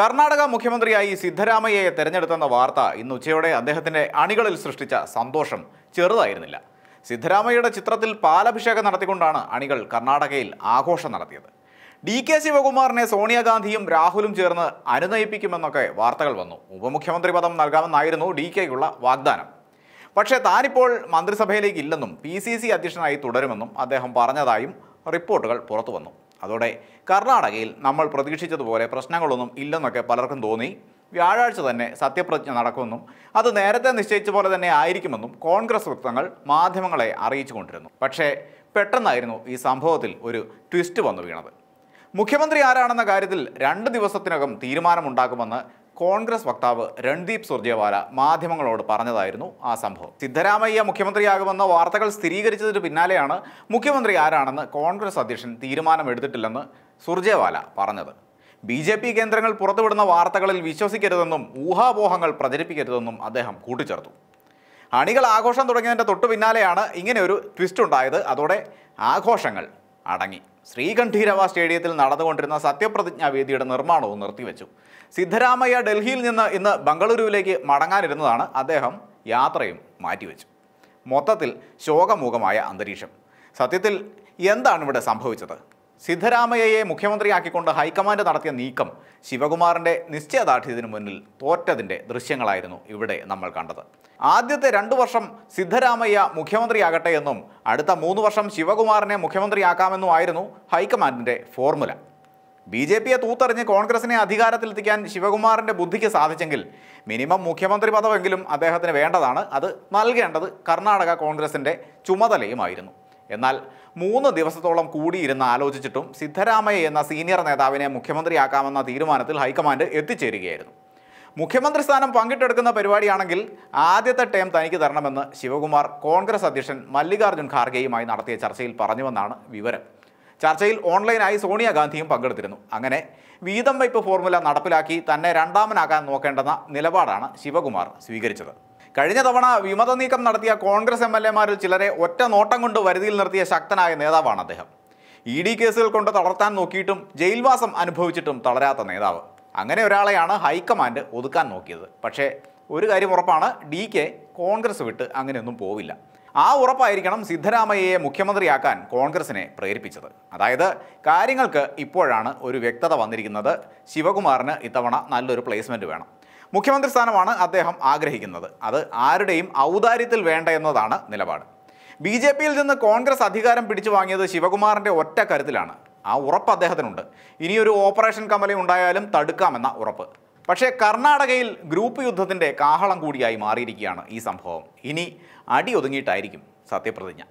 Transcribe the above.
കർണാടക മുഖ്യമന്ത്രിയായി സിദ്ധരാമയ്യയെ തെരഞ്ഞെടുത്തെന്ന വാർത്ത ഇന്ന് ഉച്ചയോടെ അദ്ദേഹത്തിൻ്റെ അണികളിൽ സൃഷ്ടിച്ച സന്തോഷം ചെറുതായിരുന്നില്ല സിദ്ധരാമയ്യയുടെ ചിത്രത്തിൽ പാലഭിഷേകം നടത്തിക്കൊണ്ടാണ് അണികൾ കർണാടകയിൽ ആഘോഷം നടത്തിയത് ഡി കെ ശിവകുമാറിനെ സോണിയാഗാന്ധിയും രാഹുലും ചേർന്ന് അനുനയിപ്പിക്കുമെന്നൊക്കെ വാർത്തകൾ വന്നു ഉപമുഖ്യമന്ത്രി പദം നൽകാമെന്നായിരുന്നു ഡി കെക്കുള്ള വാഗ്ദാനം പക്ഷേ താനിപ്പോൾ മന്ത്രിസഭയിലേക്ക് ഇല്ലെന്നും പി സി സി അധ്യക്ഷനായി തുടരുമെന്നും അദ്ദേഹം പറഞ്ഞതായും റിപ്പോർട്ടുകൾ പുറത്തുവന്നു അതോടെ കർണാടകയിൽ നമ്മൾ പ്രതീക്ഷിച്ചതുപോലെ പ്രശ്നങ്ങളൊന്നും ഇല്ലെന്നൊക്കെ പലർക്കും തോന്നി വ്യാഴാഴ്ച തന്നെ സത്യപ്രതിജ്ഞ നടക്കുമെന്നും അത് നേരത്തെ നിശ്ചയിച്ച പോലെ തന്നെ ആയിരിക്കുമെന്നും കോൺഗ്രസ് വൃത്തങ്ങൾ മാധ്യമങ്ങളെ അറിയിച്ചുകൊണ്ടിരുന്നു പക്ഷേ പെട്ടെന്നായിരുന്നു ഈ സംഭവത്തിൽ ഒരു ട്വിസ്റ്റ് വന്നു വീണത് മുഖ്യമന്ത്രി ആരാണെന്ന കാര്യത്തിൽ രണ്ട് ദിവസത്തിനകം തീരുമാനമുണ്ടാകുമെന്ന് കോൺഗ്രസ് വക്താവ് രൺദീപ് സുർജേവാല മാധ്യമങ്ങളോട് പറഞ്ഞതായിരുന്നു ആ സംഭവം സിദ്ധരാമയ്യ മുഖ്യമന്ത്രിയാകുമെന്ന വാർത്തകൾ സ്ഥിരീകരിച്ചതിന് പിന്നാലെയാണ് മുഖ്യമന്ത്രി ആരാണെന്ന് കോൺഗ്രസ് അധ്യക്ഷൻ തീരുമാനമെടുത്തിട്ടില്ലെന്ന് സുർജേവാല പറഞ്ഞത് ബി ജെ പി കേന്ദ്രങ്ങൾ പുറത്തുവിടുന്ന വാർത്തകളിൽ വിശ്വസിക്കരുതെന്നും ഊഹാപോഹങ്ങൾ പ്രചരിപ്പിക്കരുതെന്നും അദ്ദേഹം കൂട്ടിച്ചേർത്തു അണികൾ ആഘോഷം തുടങ്ങിയതിൻ്റെ തൊട്ടു പിന്നാലെയാണ് ഇങ്ങനെ ഒരു ട്വിസ്റ്റ് ഉണ്ടായത് അതോടെ ആഘോഷങ്ങൾ അടങ്ങി ശ്രീകണ്ഠീരവ സ്റ്റേഡിയത്തിൽ നടന്നുകൊണ്ടിരുന്ന സത്യപ്രതിജ്ഞാ വേദിയുടെ നിർമ്മാണവും നിർത്തിവെച്ചു സിദ്ധരാമയ്യ ഡൽഹിയിൽ നിന്ന് ഇന്ന് ബംഗളൂരുവിലേക്ക് മടങ്ങാനിരുന്നതാണ് അദ്ദേഹം യാത്രയും മാറ്റിവെച്ചു മൊത്തത്തിൽ ശോകമുഖമായ അന്തരീക്ഷം സത്യത്തിൽ എന്താണ് ഇവിടെ സംഭവിച്ചത് സിദ്ധരാമയ്യയെ മുഖ്യമന്ത്രിയാക്കിക്കൊണ്ട് ഹൈക്കമാൻഡ് നടത്തിയ നീക്കം ശിവകുമാറിന്റെ നിശ്ചയദാർഢ്യത്തിന് മുന്നിൽ തോറ്റതിന്റെ ദൃശ്യങ്ങളായിരുന്നു ഇവിടെ നമ്മൾ കണ്ടത് ആദ്യത്തെ രണ്ടു വർഷം സിദ്ധരാമയ്യ മുഖ്യമന്ത്രിയാകട്ടെ എന്നും അടുത്ത മൂന്ന് വർഷം ശിവകുമാറിനെ മുഖ്യമന്ത്രിയാക്കാമെന്നും ആയിരുന്നു ഹൈക്കമാൻഡിന്റെ ഫോർമുല ബി ജെ പിയെ തൂത്തറിഞ്ഞ് കോൺഗ്രസിനെ അധികാരത്തിലെത്തിക്കാൻ ശിവകുമാറിന്റെ ബുദ്ധിക്ക് സാധിച്ചെങ്കിൽ മിനിമം മുഖ്യമന്ത്രി പദമെങ്കിലും അദ്ദേഹത്തിന് വേണ്ടതാണ് അത് നൽകേണ്ടത് കർണാടക കോൺഗ്രസിന്റെ ചുമതലയുമായിരുന്നു എന്നാൽ മൂന്ന് ദിവസത്തോളം കൂടിയിരുന്ന് ആലോചിച്ചിട്ടും സിദ്ധരാമയ്യ എന്ന സീനിയർ നേതാവിനെ മുഖ്യമന്ത്രിയാക്കാമെന്ന തീരുമാനത്തിൽ ഹൈക്കമാൻഡ് എത്തിച്ചേരുകയായിരുന്നു മുഖ്യമന്ത്രി സ്ഥാനം പങ്കിട്ടെടുക്കുന്ന പരിപാടിയാണെങ്കിൽ ആദ്യത്തെ ടേം തനിക്ക് തരണമെന്ന് ശിവകുമാർ കോൺഗ്രസ് അധ്യക്ഷൻ മല്ലികാർജ്ജുൻ ഖാർഗെയുമായി നടത്തിയ ചർച്ചയിൽ പറഞ്ഞുവെന്നാണ് വിവരം ചർച്ചയിൽ ഓൺലൈനായി സോണിയാഗാന്ധിയും പങ്കെടുത്തിരുന്നു അങ്ങനെ വീതം വയ്പ് ഫോർമുല നടപ്പിലാക്കി തന്നെ രണ്ടാമനാകാൻ നോക്കേണ്ടെന്ന നിലപാടാണ് ശിവകുമാർ സ്വീകരിച്ചത് കഴിഞ്ഞ തവണ വിമത നീക്കം നടത്തിയ കോൺഗ്രസ് എം എൽ എമാരിൽ ചിലരെ ഒറ്റ നോട്ടം കൊണ്ട് വരുതിയിൽ നിർത്തിയ ശക്തനായ നേതാവാണ് അദ്ദേഹം ഇ ഡി കേസുകൾ കൊണ്ട് തളർത്താൻ നോക്കിയിട്ടും ജയിൽവാസം അനുഭവിച്ചിട്ടും തളരാത്ത നേതാവ് അങ്ങനെ ഒരാളെയാണ് ഹൈക്കമാൻഡ് ഒതുക്കാൻ നോക്കിയത് പക്ഷേ ഒരു കാര്യം ഉറപ്പാണ് ഡി കെ കോൺഗ്രസ് വിട്ട് അങ്ങനെയൊന്നും പോവില്ല ആ ഉറപ്പായിരിക്കണം സിദ്ധരാമയ്യയെ മുഖ്യമന്ത്രിയാക്കാൻ കോൺഗ്രസിനെ പ്രേരിപ്പിച്ചത് അതായത് കാര്യങ്ങൾക്ക് ഇപ്പോഴാണ് ഒരു വ്യക്തത വന്നിരിക്കുന്നത് ശിവകുമാറിന് ഇത്തവണ നല്ലൊരു പ്ലേസ്മെൻറ്റ് വേണം മുഖ്യമന്ത്രി സ്ഥാനമാണ് അദ്ദേഹം ആഗ്രഹിക്കുന്നത് അത് ആരുടെയും ഔദാര്യത്തിൽ വേണ്ട എന്നതാണ് നിലപാട് ബി ജെ പിയിൽ നിന്ന് കോൺഗ്രസ് അധികാരം പിടിച്ചു വാങ്ങിയത് ശിവകുമാറിൻ്റെ ഒറ്റ കരുത്തിലാണ് ആ ഉറപ്പ് അദ്ദേഹത്തിനുണ്ട് ഇനിയൊരു ഓപ്പറേഷൻ കമലി ഉണ്ടായാലും തടുക്കാമെന്ന ഉറപ്പ് പക്ഷേ കർണാടകയിൽ ഗ്രൂപ്പ് യുദ്ധത്തിൻ്റെ കാഹളം കൂടിയായി മാറിയിരിക്കുകയാണ് ഈ സംഭവം ഇനി അടി സത്യപ്രതിജ്ഞ